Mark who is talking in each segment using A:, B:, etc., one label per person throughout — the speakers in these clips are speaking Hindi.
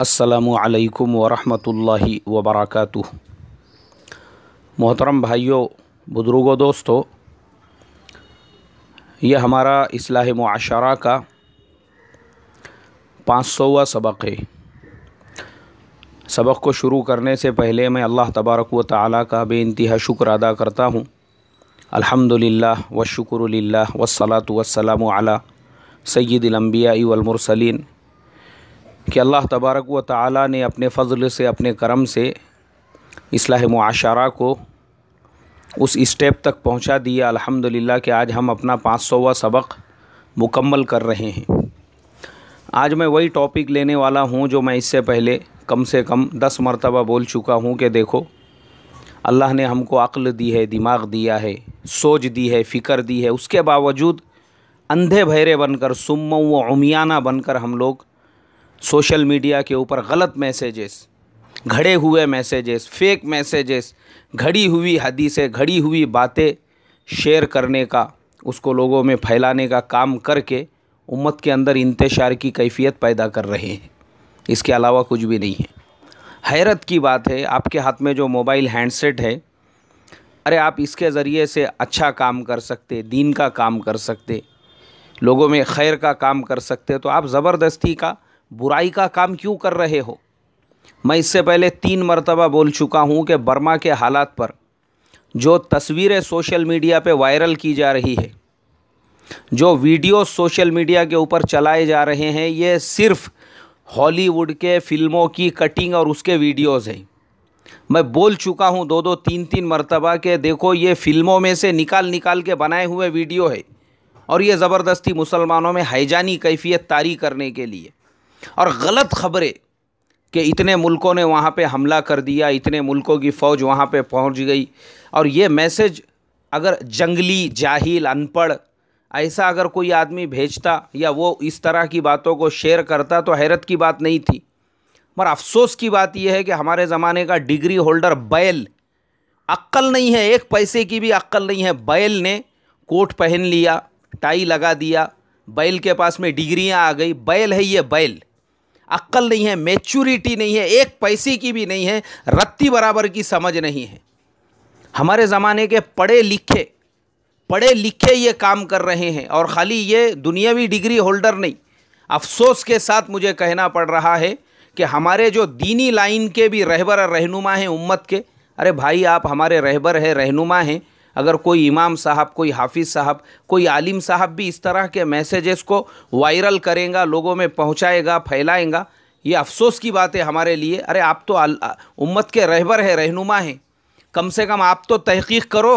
A: असलकम वरहि वबरक मोहतरम भाइयों बुजुर्गों दोस्तों यह हमारा असलाह माशरा का पाँच सौवा सबक है सबक को शुरू करने से पहले मैं अल्लाह तबारक व ताली का बेानतहा शुक्र अदा करता हूँ अल्हम्दुलिल्लाह व शुक्र वसलात वसलाम अला सैदिलम्बिया वलमरसलिन कि अल्लाह तबारक व ताली ने अपने फ़ज़ल से अपने करम से इसलाह माशारा को उस स्टेप तक पहुंचा दिया अल्हम्दुलिल्लाह कि आज हम अपना पाँच सौवा सबक मुकम्मल कर रहे हैं आज मैं वही टॉपिक लेने वाला हूं जो मैं इससे पहले कम से कम दस मरतबा बोल चुका हूं कि देखो अल्लाह ने हमको अक्ल दी है दिमाग दिया है सोच दी है फ़िक्र दी है उसके बावजूद अंधे भैरे बनकर सुम व उमियाना बनकर हम लोग सोशल मीडिया के ऊपर गलत मैसेजेस घड़े हुए मैसेजेस फेक मैसेजेस घड़ी हुई हदीसें घड़ी हुई बातें शेयर करने का उसको लोगों में फैलाने का काम करके उम्मत के अंदर इंतशार की कैफियत पैदा कर रहे हैं इसके अलावा कुछ भी नहीं है हैरत की बात है आपके हाथ में जो मोबाइल हैंडसेट है अरे आप इसके ज़रिए से अच्छा काम कर सकते दीन का काम कर सकते लोगों में खैर का काम कर सकते तो आप ज़बरदस्ती का बुराई का काम क्यों कर रहे हो मैं इससे पहले तीन मरतबा बोल चुका हूँ कि बर्मा के हालात पर जो तस्वीरें सोशल मीडिया पे वायरल की जा रही है जो वीडियो सोशल मीडिया के ऊपर चलाए जा रहे हैं ये सिर्फ हॉलीवुड के फिल्मों की कटिंग और उसके वीडियोज़ हैं मैं बोल चुका हूँ दो दो तीन तीन मरतबा के देखो ये फिल्मों में से निकाल निकाल के बनाए हुए वीडियो है और ये ज़बरदस्ती मुसलमानों में हैजानी कैफियत तारी करने के लिए और गलत खबरें कि इतने मुल्कों ने वहाँ पे हमला कर दिया इतने मुल्कों की फ़ौज वहाँ पे पहुँच गई और ये मैसेज अगर जंगली जाहिल अनपढ़ ऐसा अगर कोई आदमी भेजता या वो इस तरह की बातों को शेयर करता तो हैरत की बात नहीं थी मगर अफसोस की बात यह है कि हमारे ज़माने का डिग्री होल्डर बैल अक्ल नहीं है एक पैसे की भी अक्ल नहीं है बैल ने कोट पहन लिया टाई लगा दिया बैल के पास में डिग्रियाँ आ गई बैल है ये बैल अक्ल नहीं है मेच्यूरिटी नहीं है एक पैसे की भी नहीं है रत्ती बराबर की समझ नहीं है हमारे ज़माने के पढ़े लिखे पढ़े लिखे ये काम कर रहे हैं और खाली ये दुनियावी डिग्री होल्डर नहीं अफसोस के साथ मुझे कहना पड़ रहा है कि हमारे जो दीनी लाइन के भी रहबर रहनुमा हैं उम्मत के अरे भाई आप हमारे रहबर हैं रहनुमा हैं अगर कोई इमाम साहब कोई हाफिज़ साहब कोई आलिम साहब भी इस तरह के मैसेजेस को वायरल करेगा लोगों में पहुँचाएगा फैलाएगा ये अफसोस की बात है हमारे लिए अरे आप तो उम्मत के रहबर है रहनुमा हैं कम से कम आप तो तहकीक करो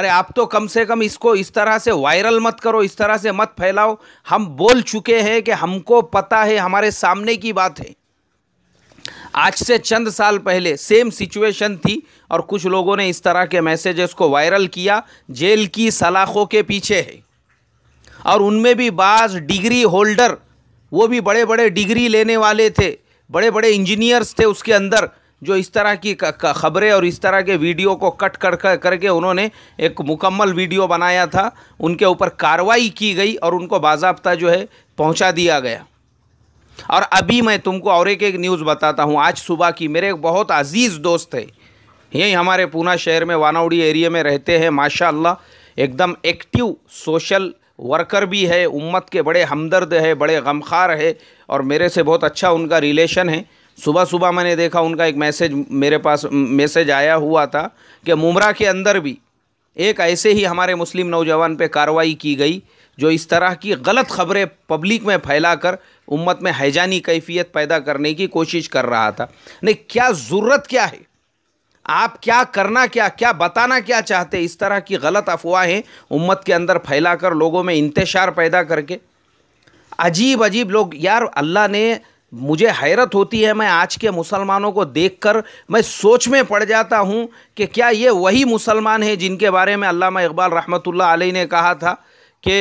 A: अरे आप तो कम से कम इसको इस तरह से वायरल मत करो इस तरह से मत फैलाओ हम बोल चुके हैं कि हमको पता है हमारे सामने की बात है आज से चंद साल पहले सेम सिचुएशन थी और कुछ लोगों ने इस तरह के मैसेजेस को वायरल किया जेल की सलाखों के पीछे है और उनमें भी बाज डिग्री होल्डर वो भी बड़े बड़े डिग्री लेने वाले थे बड़े बड़े इंजीनियर्स थे उसके अंदर जो इस तरह की खबरें और इस तरह के वीडियो को कट कर करके उन्होंने एक मुकम्मल वीडियो बनाया था उनके ऊपर कार्रवाई की गई और उनको बाजाबता जो है पहुंचा दिया गया और अभी मैं तुमको और एक एक न्यूज़ बताता हूँ आज सुबह की मेरे एक बहुत अजीज़ दोस्त है यही हमारे पूना शहर में वानावड़ी एरिया में रहते हैं माशा एकदम एक्टिव सोशल वर्कर भी है उम्मत के बड़े हमदर्द है बड़े गमखार है और मेरे से बहुत अच्छा उनका रिलेशन है सुबह सुबह मैंने देखा उनका एक मैसेज मेरे पास मैसेज आया हुआ था कि मुमरा के अंदर भी एक ऐसे ही हमारे मुस्लिम नौजवान पर कार्रवाई की गई जो इस तरह की गलत खबरें पब्लिक में फैलाकर उम्मत में हैजानी कैफियत पैदा करने की कोशिश कर रहा था नहीं क्या ज़रूरत क्या है आप क्या करना क्या क्या बताना क्या चाहते इस तरह की गलत अफवाहें उम्मत के अंदर फैलाकर लोगों में इंतशार पैदा करके अजीब अजीब लोग यार अल्लाह ने मुझे हैरत होती है मैं आज के मुसलमानों को देखकर मैं सोच में पड़ जाता हूँ कि क्या ये वही मुसलमान हैं जिनके बारे में अल्लाह इकबाल रहमतुल्लाह अलैह ने कहा था कि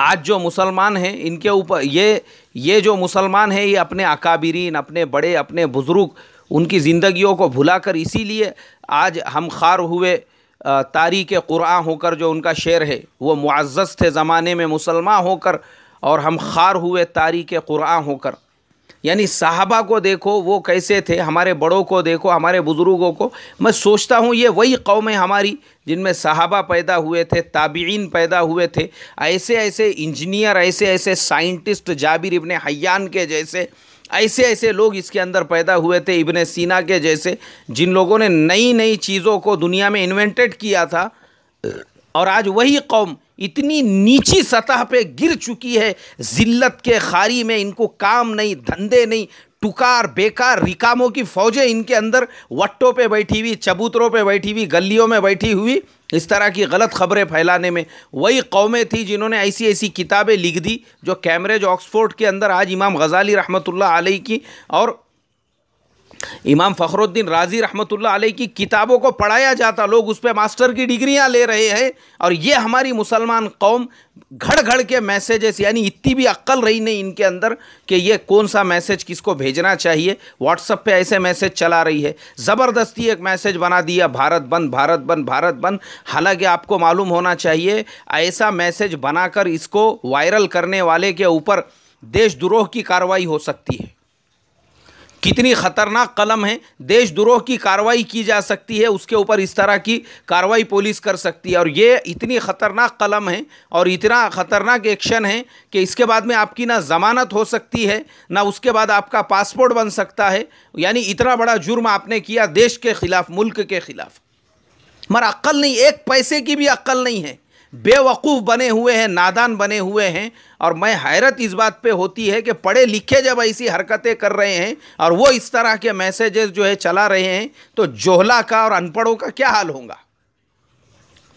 A: आज जो मुसलमान हैं इनके ऊपर ये ये जो मुसलमान हैं ये अपने अकाबरीन अपने बड़े अपने बुज़ुर्ग उनकी ज़िंदगियों को भुलाकर इसीलिए आज हम खार हुए तारीख कुरान होकर जो उनका शेर है वो मुआज़ थे ज़माने में मुसलमान होकर और हम खार हुए तारीख कुरान होकर यानी साहबा को देखो वो कैसे थे हमारे बड़ों को देखो हमारे बुज़ुर्गों को मैं सोचता हूँ ये वही कौमें हमारी जिनमें साहबा पैदा हुए थे ताबीन पैदा हुए थे ऐसे ऐसे इंजीनियर ऐसे ऐसे साइंटिस्ट जाबिर इबन हयान के जैसे ऐसे ऐसे लोग इसके अंदर पैदा हुए थे इबन सीना के जैसे जिन लोगों ने नई नई चीज़ों को दुनिया में इन्वेंटेड किया था और आज वही कौम इतनी नीची सतह पे गिर चुकी है ज़िल्लत के खारी में इनको काम नहीं धंधे नहीं टुकार बेकार रिकामों की फौजें इनके अंदर वट्टों पे बैठी हुई चबूतरों पे बैठी हुई गलियों में बैठी हुई इस तरह की गलत खबरें फैलाने में वही कौमें थी जिन्होंने ऐसी ऐसी किताबें लिख दी जो कैम्ब्रिज ऑक्सफोर्ड के अंदर आज इमाम गजाली रहमतुल्लाह अलैह की और इमाम फ़खरुद्दीन राजी रहमतुल्लाह अलैह की किताबों को पढ़ाया जाता लोग उस पर मास्टर की डिग्रियां ले रहे हैं और ये हमारी मुसलमान कौम घड़ घड़ के मैसेजेस यानी इतनी भी अक्ल रही नहीं इनके अंदर कि ये कौन सा मैसेज किसको भेजना चाहिए व्हाट्सअप पे ऐसे मैसेज चला रही है ज़बरदस्ती एक मैसेज बना दिया भारत बंद भारत बंद भारत बंद हालांकि आपको मालूम होना चाहिए ऐसा मैसेज बनाकर इसको वायरल करने वाले के ऊपर देशद्रोह की कार्रवाई हो सकती है कितनी खतरनाक कलम है देशद्रोह की कार्रवाई की जा सकती है उसके ऊपर इस तरह की कार्रवाई पुलिस कर सकती है और ये इतनी खतरनाक कलम है और इतना खतरनाक एक्शन है कि इसके बाद में आपकी ना ज़मानत हो सकती है ना उसके बाद आपका पासपोर्ट बन सकता है यानी इतना बड़ा जुर्म आपने किया देश के ख़िलाफ़ मुल्क के ख़िलाफ़ मगर अक्ल नहीं एक पैसे की भी अक्ल नहीं है बेवकूफ़ बने हुए हैं नादान बने हुए हैं और मैं हैरत इस बात पे होती है कि पढ़े लिखे जब ऐसी हरकतें कर रहे हैं और वो इस तरह के मैसेजेस जो है चला रहे हैं तो जोहला का और अनपढ़ों का क्या हाल होगा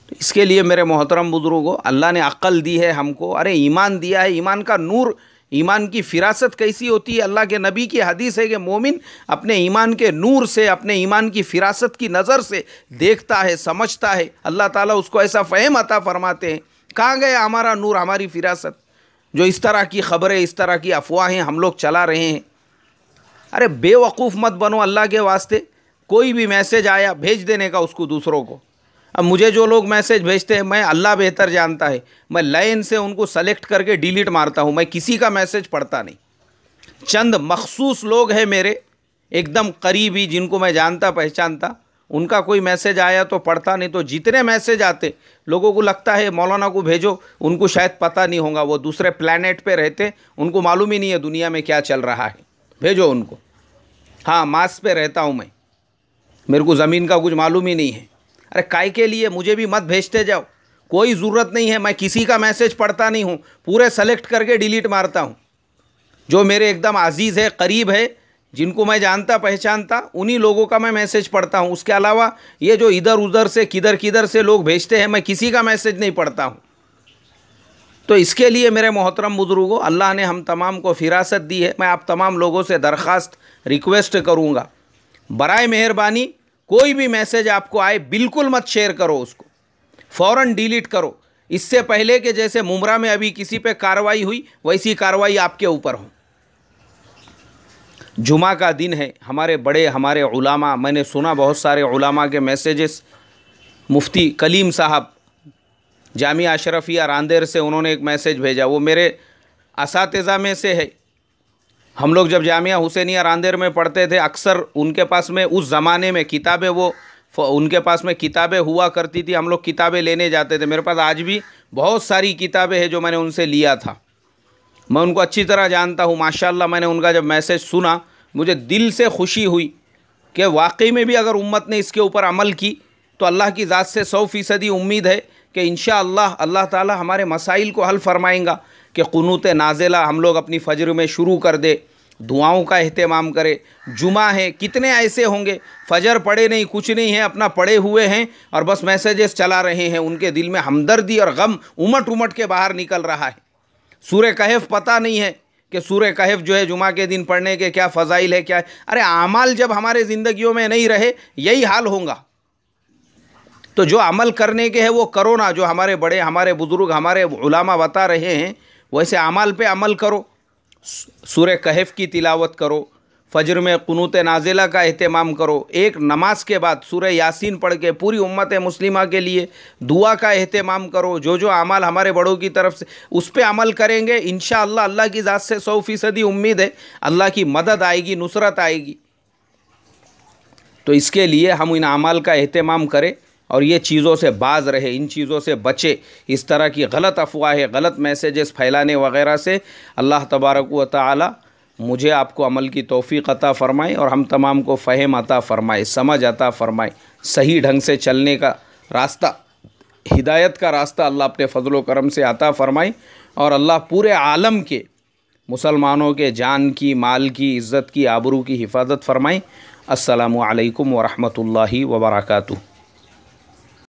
A: तो इसके लिए मेरे मोहतरम बुजुर्गों अल्लाह ने अक्ल दी है हमको अरे ईमान दिया है ईमान का नूर ईमान की फिरासत कैसी होती है अल्लाह के नबी की हदीस है कि मोमिन अपने ईमान के नूर से अपने ईमान की फिरासत की नज़र से देखता है समझता है अल्लाह ताला उसको ऐसा फ़हम अता फरमाते हैं कहाँ गया हमारा नूर हमारी फिरासत जो इस तरह की खबरें इस तरह की अफवाहें हम लोग चला रहे हैं अरे बेवकूफ़ मत बनो अल्लाह के वास्ते कोई भी मैसेज आया भेज देने का उसको दूसरों को अब मुझे जो लोग मैसेज भेजते हैं मैं अल्लाह बेहतर जानता है मैं लाइन से उनको सेलेक्ट करके डिलीट मारता हूँ मैं किसी का मैसेज पढ़ता नहीं चंद मखसूस लोग हैं मेरे एकदम करीबी जिनको मैं जानता पहचानता उनका कोई मैसेज आया तो पढ़ता नहीं तो जितने मैसेज आते लोगों को लगता है मौलाना को भेजो उनको शायद पता नहीं होगा वो दूसरे प्लानट पर रहते उनको मालूम ही नहीं है दुनिया में क्या चल रहा है भेजो उनको हाँ मास पे रहता हूँ मैं मेरे को ज़मीन का कुछ मालूम ही नहीं है अरे काय के लिए मुझे भी मत भेजते जाओ कोई ज़रूरत नहीं है मैं किसी का मैसेज पढ़ता नहीं हूँ पूरे सेलेक्ट करके डिलीट मारता हूँ जो मेरे एकदम अजीज़ है करीब है जिनको मैं जानता पहचानता उन्हीं लोगों का मैं मैसेज पढ़ता हूँ उसके अलावा ये जो इधर उधर से किधर किधर से लोग भेजते हैं मैं किसी का मैसेज नहीं पढ़ता हूँ तो इसके लिए मेरे मोहतरम बुज़ुर्गों अल्लाह ने हम तमाम को फिरासत दी है मैं आप तमाम लोगों से दरख्वास्त रिक्वेस्ट करूँगा बरए मेहरबानी कोई भी मैसेज आपको आए बिल्कुल मत शेयर करो उसको फ़ौरन डिलीट करो इससे पहले कि जैसे मुमरा में अभी किसी पे कार्रवाई हुई वैसी कार्रवाई आपके ऊपर हो जुमा का दिन है हमारे बड़े हमारे उलामा मैंने सुना बहुत सारे उलामा के मैसेजेस मुफ्ती कलीम साहब जामिया अशरफिया रांदेर से उन्होंने एक मैसेज भेजा वो मेरे इस में से है हम लोग जब जामिया हुसैनिया रांदेर में पढ़ते थे अक्सर उनके पास में उस ज़माने में किताबें वो उनके पास में किताबें हुआ करती थी हम लोग किताबें लेने जाते थे मेरे पास आज भी बहुत सारी किताबें हैं जो मैंने उनसे लिया था मैं उनको अच्छी तरह जानता हूँ माशाला मैंने उनका जब मैसेज सुना मुझे दिल से खुशी हुई कि वाकई में भी अगर उम्मत ने इसके ऊपर अमल की तो अल्लाह की ज़ात से सौ फ़ीसदी उम्मीद है कि इन अल्लाह ताला हमारे मसाइल को हल फरमाएगा कि क़नूत नाजिला हम लोग अपनी फजर में शुरू कर दे दुआओं का अहतमाम करे जुमा है कितने ऐसे होंगे फजर पड़े नहीं कुछ नहीं है अपना पड़े हुए हैं और बस मैसेजेस चला रहे हैं उनके दिल में हमदर्दी और गम उमट उमट के बाहर निकल रहा है सूर्य कहफ पता नहीं है कि सूर्य कहफ जो है जुमा के दिन पढ़ने के क्या फ़जाइल है क्या है अरे अमाल जब हमारे ज़िंदगियों में नहीं रहे यही हाल होगा तो जो अमल करने के है वो करो ना जो हमारे बड़े हमारे बुज़ुर्ग हमारे बता रहे हैं वैसे अमाल पे अमल करो सूर कहफ की तिलावत करो फजर में क़नूत नाजिला का अहतमाम करो एक नमाज के बाद सूर यासिन पढ़ के पूरी उम्मत मुस्लिमा के लिए दुआ का अहतमाम करो जो जो अमल हमारे बड़ों की तरफ से उस पर अमल करेंगे इन अल्लाह की ज़ात से सौ फ़ीसदी उम्मीद है अल्लाह की मदद आएगी नुसरत आएगी तो इसके लिए हम इन अमाल का अहतमाम करें और ये चीज़ों से बाज रहे इन चीज़ों से बचे इस तरह की गलत अफवाहें गलत मैसेजेस फैलाने वगैरह से अल्लाह तबारक व ताली मुझे आपको अमल की तोफ़ी अता फ़रमाएँ और हम तमाम को फ़हम अता फ़रमाए समझ अता फ़रमाएँ सही ढंग से चलने का रास्ता हिदायत का रास्ता अल्लाह अपने फ़जल करम से अता फ़रमाएँ और अल्लाह पूरे आलम के मुसलमानों के जान की माल की इज़्ज़त की आबरू की हिफाजत फरमाएँ असलकम वरहमल वर्का